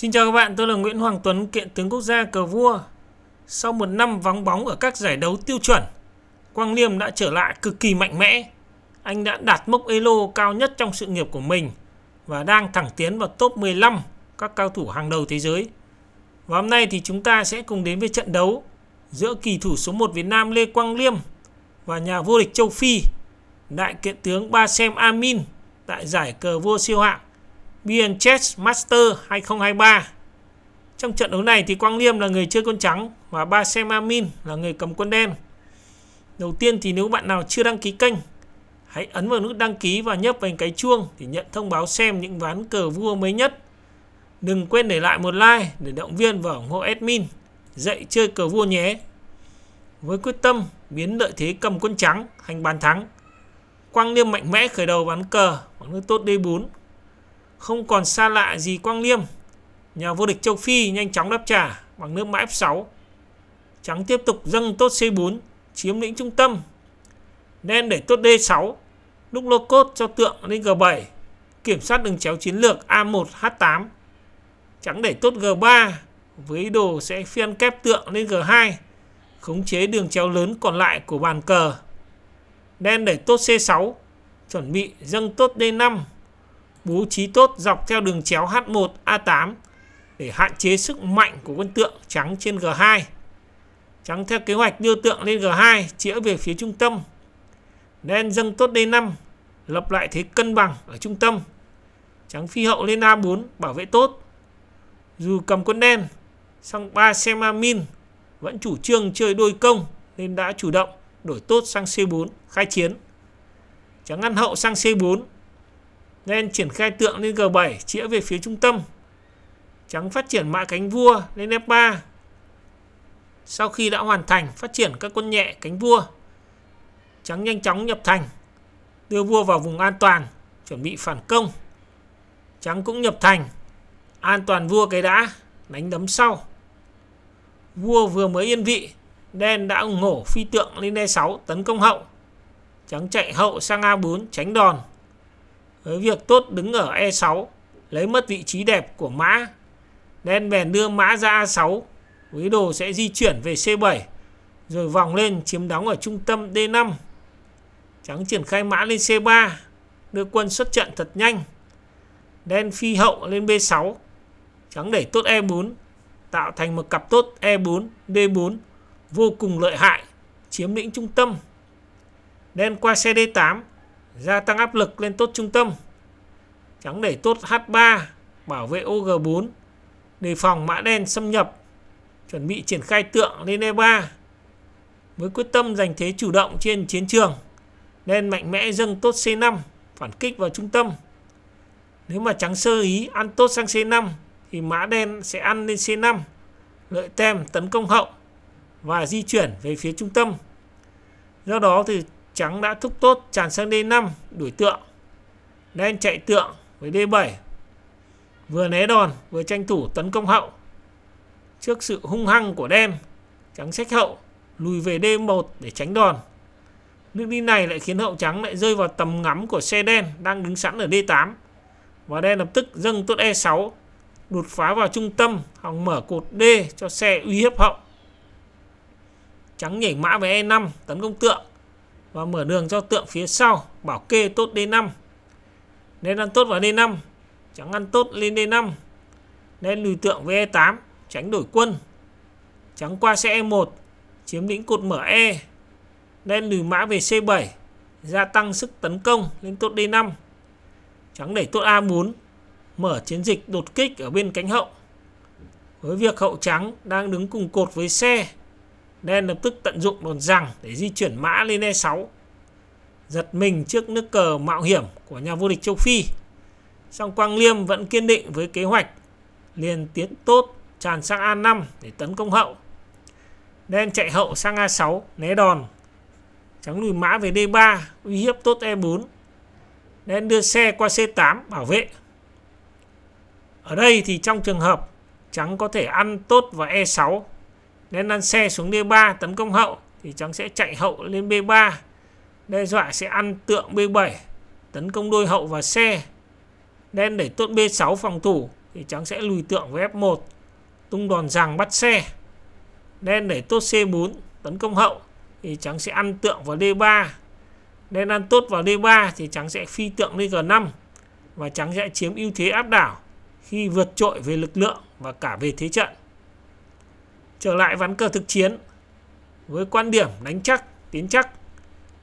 Xin chào các bạn, tôi là Nguyễn Hoàng Tuấn, kiện tướng quốc gia cờ vua. Sau một năm vắng bóng ở các giải đấu tiêu chuẩn, Quang Liêm đã trở lại cực kỳ mạnh mẽ. Anh đã đạt mốc elo cao nhất trong sự nghiệp của mình và đang thẳng tiến vào top 15 các cao thủ hàng đầu thế giới. Và hôm nay thì chúng ta sẽ cùng đến với trận đấu giữa kỳ thủ số 1 Việt Nam Lê Quang Liêm và nhà vô địch châu Phi, đại kiện tướng Basem Amin tại giải cờ vua siêu hạng BN Chess Master 2023. Trong trận đấu này thì Quang Liêm là người chơi con trắng và Ba Sem Amin là người cầm quân đen. Đầu tiên thì nếu bạn nào chưa đăng ký kênh, hãy ấn vào nút đăng ký và nhấp vào cái chuông để nhận thông báo xem những ván cờ vua mới nhất. Đừng quên để lại một like để động viên và ủng hộ admin dạy chơi cờ vua nhé. Với quyết tâm biến lợi thế cầm quân trắng thành bàn thắng, Quang Liêm mạnh mẽ khởi đầu ván cờ bằng nước tốt D4 không còn xa lạ gì Quang Liêm. Nhà vô địch châu Phi nhanh chóng đáp trả bằng nước mã F6. Trắng tiếp tục dâng tốt C4, chiếm lĩnh trung tâm. Đen để tốt D6, đúc lô cốt cho tượng lên G7, kiểm soát đường chéo chiến lược A1 H8. Trắng để tốt G3 với ý đồ sẽ phiên kép tượng lên G2, khống chế đường chéo lớn còn lại của bàn cờ. Đen để tốt C6, chuẩn bị dâng tốt D5 bố trí tốt dọc theo đường chéo H1 A8 để hạn chế sức mạnh của quân tượng trắng trên G2. Trắng theo kế hoạch đưa tượng lên G2, chĩa về phía trung tâm. Đen dâng tốt D5, lập lại thế cân bằng ở trung tâm. Trắng phi hậu lên A4, bảo vệ tốt. Dù cầm quân đen, sang ba xem min vẫn chủ trương chơi đôi công nên đã chủ động đổi tốt sang C4 khai chiến. Trắng ăn hậu sang C4 nên triển khai tượng lên G7 chĩa về phía trung tâm. Trắng phát triển mã cánh vua lên F3. Sau khi đã hoàn thành phát triển các quân nhẹ cánh vua, trắng nhanh chóng nhập thành, đưa vua vào vùng an toàn, chuẩn bị phản công. Trắng cũng nhập thành, an toàn vua cái đã, đánh đấm sau. Vua vừa mới yên vị, đen đã ủng hổ phi tượng lên e 6 tấn công hậu. Trắng chạy hậu sang A4 tránh đòn với việc tốt đứng ở E6 lấy mất vị trí đẹp của mã đen bèn đưa mã ra A6 với đồ sẽ di chuyển về C7 rồi vòng lên chiếm đóng ở trung tâm D5 trắng triển khai mã lên C3 đưa quân xuất trận thật nhanh đen phi hậu lên B6 trắng đẩy tốt E4 tạo thành một cặp tốt E4 D4 vô cùng lợi hại chiếm lĩnh trung tâm đen qua d 8 gia tăng áp lực lên tốt trung tâm trắng đẩy tốt H3 bảo vệ OG4 đề phòng mã đen xâm nhập chuẩn bị triển khai tượng lên E3 với quyết tâm giành thế chủ động trên chiến trường nên mạnh mẽ dâng tốt C5 phản kích vào trung tâm nếu mà trắng sơ ý ăn tốt sang C5 thì mã đen sẽ ăn lên C5 lợi tem tấn công hậu và di chuyển về phía trung tâm do đó thì trắng đã thúc tốt tràn sang D5 đuổi tượng. Đen chạy tượng với D7. Vừa né đòn vừa tranh thủ tấn công hậu. Trước sự hung hăng của đen, trắng sách hậu lùi về D1 để tránh đòn. Nước đi này lại khiến hậu trắng lại rơi vào tầm ngắm của xe đen đang đứng sẵn ở D8. Và đen lập tức dâng tốt E6 đột phá vào trung tâm hòng mở cột D cho xe uy hiếp hậu. Trắng nhảy mã về E5 tấn công tượng và mở đường cho tượng phía sau bảo kê tốt D5 nên ăn tốt vào D5 chẳng ăn tốt lên D5 nên lùi tượng về E8 tránh đổi quân trắng qua xe E1 chiếm lĩnh cột mở E nên lùi mã về C7 gia tăng sức tấn công lên tốt D5 trắng đẩy tốt A4 mở chiến dịch đột kích ở bên cánh hậu với việc hậu trắng đang đứng cùng cột với xe Đen lập tức tận dụng đòn rằng để di chuyển mã lên E6. Giật mình trước nước cờ mạo hiểm của nhà vô địch châu Phi. Song Quang Liêm vẫn kiên định với kế hoạch. Liền tiến tốt tràn sang A5 để tấn công hậu. Đen chạy hậu sang A6 né đòn. Trắng lùi mã về D3 uy hiếp tốt E4. Đen đưa xe qua C8 bảo vệ. Ở đây thì trong trường hợp trắng có thể ăn tốt vào E6 nên lăn xe xuống D3 tấn công hậu thì trắng sẽ chạy hậu lên B3 đe dọa sẽ ăn tượng B7 tấn công đôi hậu và xe đen để tốt B6 phòng thủ thì trắng sẽ lùi tượng với F1 tung đòn rằng bắt xe đen để tốt C4 tấn công hậu thì trắng sẽ ăn tượng vào D3 đen ăn tốt vào D3 thì trắng sẽ phi tượng lên G5 và trắng sẽ chiếm ưu thế áp đảo khi vượt trội về lực lượng và cả về thế trận Trở lại ván cờ thực chiến với quan điểm đánh chắc, tiến chắc,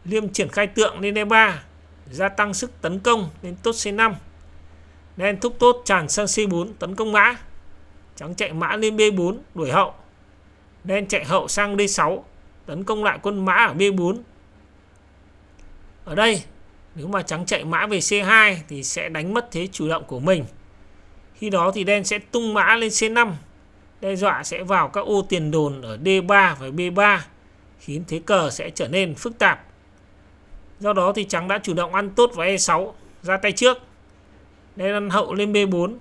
Liêm triển khai tượng lên E3, gia tăng sức tấn công lên tốt C5. Đen thúc tốt tràn sang C4 tấn công mã. Trắng chạy mã lên B4 đuổi hậu. Đen chạy hậu sang D6 tấn công lại quân mã ở B4. Ở đây, nếu mà trắng chạy mã về C2 thì sẽ đánh mất thế chủ động của mình. Khi đó thì đen sẽ tung mã lên C5 đe dọa sẽ vào các ô tiền đồn ở D3 và B3 khiến thế cờ sẽ trở nên phức tạp. Do đó thì trắng đã chủ động ăn tốt vào E6 ra tay trước đen ăn hậu lên B4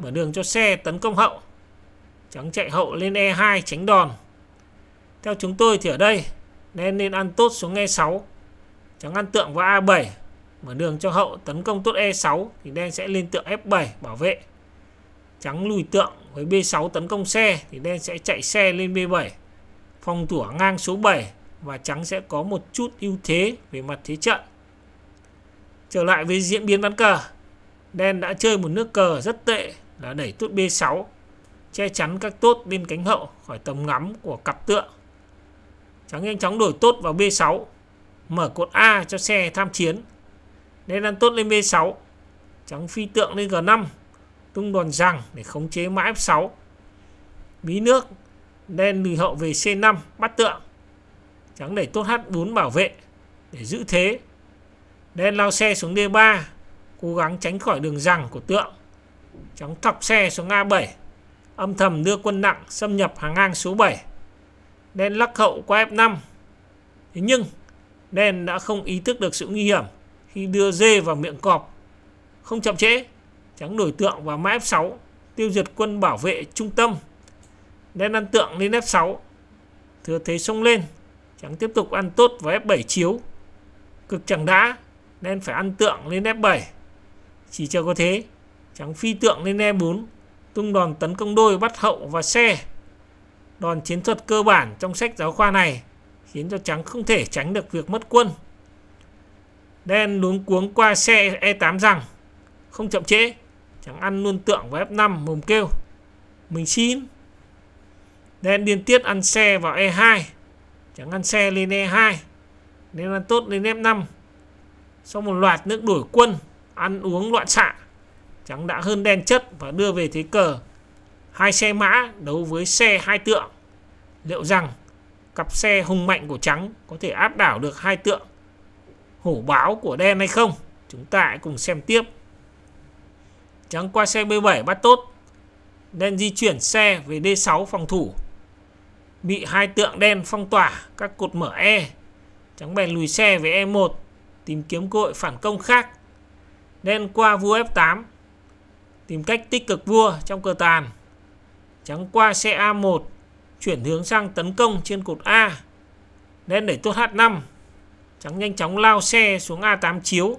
mở đường cho xe tấn công hậu. Trắng chạy hậu lên E2 tránh đòn. Theo chúng tôi thì ở đây đen nên ăn tốt xuống E6 trắng ăn tượng vào A7 mở đường cho hậu tấn công tốt E6 thì đen sẽ lên tượng F7 bảo vệ trắng lùi tượng với B6 tấn công xe thì đen sẽ chạy xe lên B7 phòng thủ ngang số 7 và trắng sẽ có một chút ưu thế về mặt thế trận trở lại với diễn biến ván cờ đen đã chơi một nước cờ rất tệ là đẩy tốt B6 che chắn các tốt bên cánh hậu khỏi tầm ngắm của cặp tượng trắng nhanh chóng đổi tốt vào B6 mở cột A cho xe tham chiến đen ăn tốt lên B6 trắng phi tượng lên G5 tung đoàn rằng để khống chế mã F6. Bí nước đen lùi hậu về C5 bắt tượng. Trắng đẩy tốt H4 bảo vệ để giữ thế. Đen lao xe xuống D3 cố gắng tránh khỏi đường rằng của tượng. Trắng thọc xe xuống A7 âm thầm đưa quân nặng xâm nhập hàng ngang số 7. Đen lắc hậu qua F5. Thế nhưng đen đã không ý thức được sự nguy hiểm khi đưa dê vào miệng cọp. Không chậm trễ, trắng đổi tượng và mã F6 tiêu diệt quân bảo vệ trung tâm đen ăn tượng lên F6 thừa thế xông lên trắng tiếp tục ăn tốt vào F7 chiếu cực chẳng đã đen phải ăn tượng lên F7 chỉ chờ có thế trắng phi tượng lên E4 tung đòn tấn công đôi bắt hậu và xe đòn chiến thuật cơ bản trong sách giáo khoa này khiến cho trắng không thể tránh được việc mất quân đen luống cuống qua xe E8 rằng không chậm trễ chẳng ăn luôn tượng vào F5 mồm kêu mình xin đen liên tiếp ăn xe vào E2 chẳng ăn xe lên E2 nên ăn tốt lên F5 sau một loạt nước đổi quân ăn uống loạn xạ trắng đã hơn đen chất và đưa về thế cờ hai xe mã đấu với xe hai tượng liệu rằng cặp xe hùng mạnh của trắng có thể áp đảo được hai tượng hổ báo của đen hay không chúng ta hãy cùng xem tiếp trắng qua xe B7 bắt tốt nên di chuyển xe về D6 phòng thủ bị hai tượng đen phong tỏa các cột mở E trắng bèn lùi xe về E1 tìm kiếm cơ hội phản công khác đen qua vua F8 tìm cách tích cực vua trong cờ tàn trắng qua xe A1 chuyển hướng sang tấn công trên cột A đen đẩy tốt H5 trắng nhanh chóng lao xe xuống A8 chiếu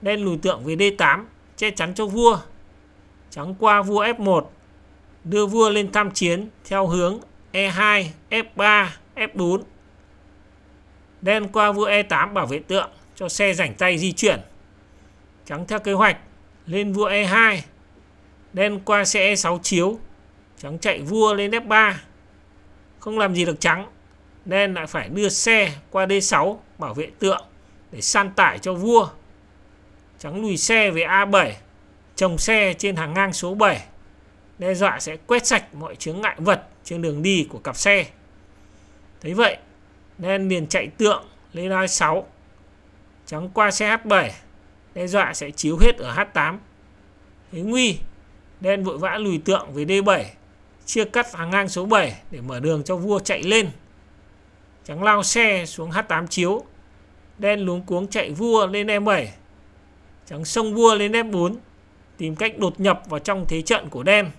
đen lùi tượng về D8 che chắn cho vua trắng qua vua F1 đưa vua lên tham chiến theo hướng E2, F3, F4 đen qua vua E8 bảo vệ tượng cho xe rảnh tay di chuyển trắng theo kế hoạch lên vua E2 đen qua xe E6 chiếu trắng chạy vua lên F3 không làm gì được trắng đen lại phải đưa xe qua D6 bảo vệ tượng để san tải cho vua trắng lùi xe về A7 trồng xe trên hàng ngang số 7 đe dọa sẽ quét sạch mọi chướng ngại vật trên đường đi của cặp xe thấy vậy nên liền chạy tượng lên A6 trắng qua xe H7 đe dọa sẽ chiếu hết ở H8 thấy nguy nên vội vã lùi tượng về D7 chia cắt hàng ngang số 7 để mở đường cho vua chạy lên trắng lao xe xuống H8 chiếu đen luống cuống chạy vua lên E7 Trắng sông vua lên đen 4 Tìm cách đột nhập vào trong thế trận của đen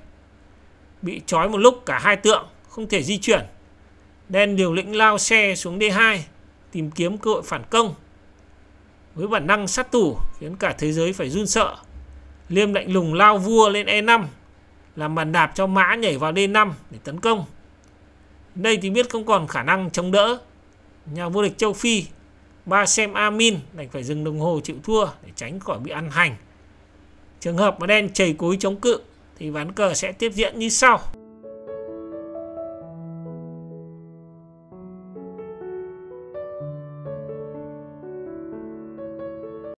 Bị trói một lúc cả hai tượng Không thể di chuyển Đen điều lĩnh lao xe xuống D2 Tìm kiếm cơ hội phản công Với bản năng sát thủ Khiến cả thế giới phải run sợ Liêm lạnh lùng lao vua lên E5 Làm bàn đạp cho mã nhảy vào D5 để tấn công Đây thì biết không còn khả năng chống đỡ Nhà vô địch châu Phi Ba xem Amin đành phải dừng đồng hồ chịu thua để tránh khỏi bị ăn hành. Trường hợp mà đen chảy cối chống cự thì ván cờ sẽ tiếp diễn như sau.